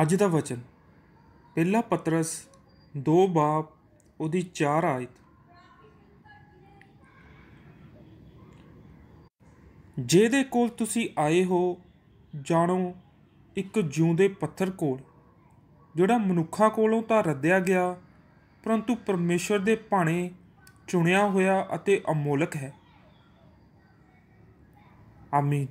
ਅੱਜ ਦਾ ਵਚਨ ਪਹਿਲਾ ਪਤਰਸ 2 ਬਾਪ ਉਹਦੀ 4 ਆਇਤ ਜਿਹਦੇ ਕੋਲ ਤੁਸੀਂ ਆਏ ਹੋ ਜਾਣੋ ਇੱਕ ਜਿਉਂਦੇ ਪੱਥਰ ਕੋਲ ਜਿਹੜਾ ਮਨੁੱਖਾ ਕੋਲੋਂ ਤਾਂ ਰੱਦਿਆ ਗਿਆ ਪਰੰਤੂ ਪਰਮੇਸ਼ਰ ਦੇ ਭਾਣੇ ਚੁਣਿਆ ਹੋਇਆ ਅਤੇ ਅਮੋਲਕ ਹੈ ਆਮੀਨ